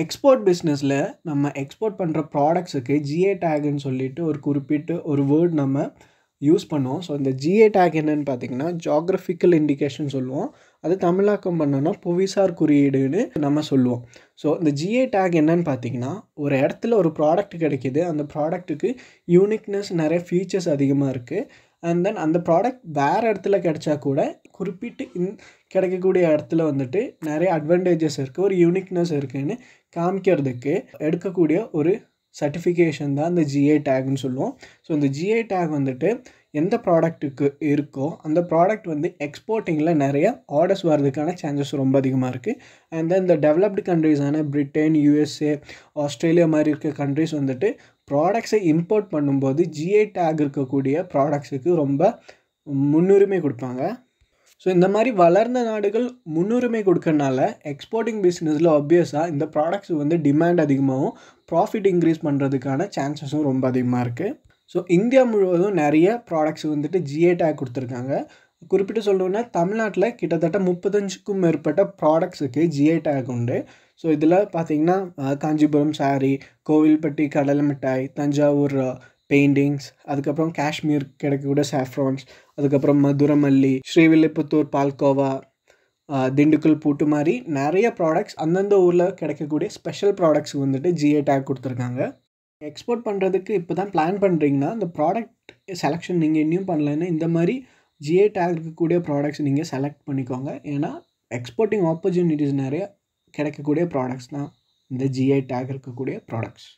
export பிஸ்னஸில் நம்ம export பண்ணுற ப்ராடக்ட்ஸுக்கு ஜிஏ டேக்குன்னு சொல்லிட்டு ஒரு குறிப்பிட்டு ஒரு வேர்ட் நம்ம யூஸ் பண்ணுவோம் ஸோ இந்த ஜிஏ டேக் என்னென்னு பார்த்தீங்கன்னா ஜாகிரஃபிக்கல் இண்டிகேஷன் சொல்லுவோம் அது தமிழாக்கம் பண்ணோன்னா புவிசார் குறியீடுன்னு நம்ம சொல்லுவோம் ஸோ இந்த ஜிஏ டேக் என்னன்னு பார்த்தீங்கன்னா ஒரு இடத்துல ஒரு ப்ராடக்ட் கிடைக்கிது அந்த ப்ராடக்ட்டுக்கு யூனிக்னஸ் நிறைய ஃபீச்சர்ஸ் அதிகமாக இருக்குது அண்ட் தென் அந்த ப்ராடக்ட் வேறு இடத்துல கிடச்சா கூட குறிப்பிட்டு இந் கிடைக்கக்கூடிய இடத்துல வந்துட்டு நிறைய அட்வான்டேஜஸ் இருக்குது ஒரு யூனிக்னஸ் இருக்குதுன்னு காமிக்கிறதுக்கு எடுக்கக்கூடிய ஒரு சர்டிஃபிகேஷன் தான் இந்த ஜிஏ டேக்னு சொல்லுவோம் ஸோ இந்த ஜிஏ டேக் வந்துட்டு எந்த ப்ராடக்ட்டுக்கு இருக்கோ அந்த ப்ராடக்ட் வந்து எக்ஸ்போர்ட்டிங்கில் நிறைய ஆர்டர்ஸ் வர்றதுக்கான சான்சஸ் ரொம்ப அதிகமாக இருக்குது அண்ட் தென் இந்த டெவலப்டு கண்ட்ரீஸான பிரிட்டன் யூஎஸ்ஏ ஆஸ்திரேலியா மாதிரி இருக்க கண்ட்ரிஸ் வந்துட்டு ப்ராடக்ட்ஸை இம்போர்ட் பண்ணும்போது ஜிஐ டேக் இருக்கக்கூடிய ப்ராடக்ட்ஸுக்கு ரொம்ப முன்னுரிமை கொடுப்பாங்க ஸோ இந்த மாதிரி வளர்ந்த நாடுகள் முன்னுரிமை கொடுக்கறனால எக்ஸ்போர்ட்டிங் பிஸ்னஸில் ஆப்வியஸாக இந்த ப்ராடக்ட்ஸ் வந்து டிமாண்ட் அதிகமாகவும் ப்ராஃபிட் இன்க்ரீஸ் பண்ணுறதுக்கான சான்சஸும் ரொம்ப அதிகமாக இருக்குது ஸோ இந்தியா முழுவதும் நிறைய ப்ராடக்ட்ஸ் வந்துட்டு ஜிஏ டேக் கொடுத்துருக்காங்க குறிப்பிட்டு சொல்லணுன்னா தமிழ்நாட்டில் கிட்டத்தட்ட முப்பத்தஞ்சுக்கும் மேற்பட்ட ப்ராடக்ட்ஸுக்கு ஜிஐ டேக் உண்டு ஸோ இதில் பார்த்தீங்கன்னா காஞ்சிபுரம் சாரி கோவில்பட்டி கடல் மிட்டாய் தஞ்சாவூர் பெயிண்டிங்ஸ் அதுக்கப்புறம் காஷ்மீர் கிடைக்கக்கூடிய சாஃப்ரான்ஸ் அதுக்கப்புறம் மதுரமல்லி ஸ்ரீவில்லிபுத்தூர் பால்கோவா திண்டுக்கல் பூட்டு மாதிரி நிறைய ப்ராடக்ட்ஸ் அந்தந்த ஊரில் கிடைக்கக்கூடிய ஸ்பெஷல் ப்ராடக்ட்ஸ் வந்துட்டு ஜிஏ டேக் கொடுத்துருக்காங்க எக்ஸ்போர்ட் பண்ணுறதுக்கு இப்போ தான் பிளான் பண்ணுறீங்கன்னா அந்த ப்ராடக்ட் செலெக்ஷன் நீங்கள் இன்னும் பண்ணலைன்னா இந்த மாதிரி ஜிஏ டேக் இருக்கக்கூடிய ப்ராடக்ட்ஸ் நீங்கள் செலக்ட் பண்ணிக்கோங்க ஏன்னா எக்ஸ்போர்ட்டிங் ஆப்பர்ச்சுனிட்டிஸ் நிறைய கிடைக்கக்கூடிய ப்ராடக்ட்ஸ் தான் இந்த ஜிஐ டேக் இருக்கக்கூடிய ப்ராடக்ட்ஸ்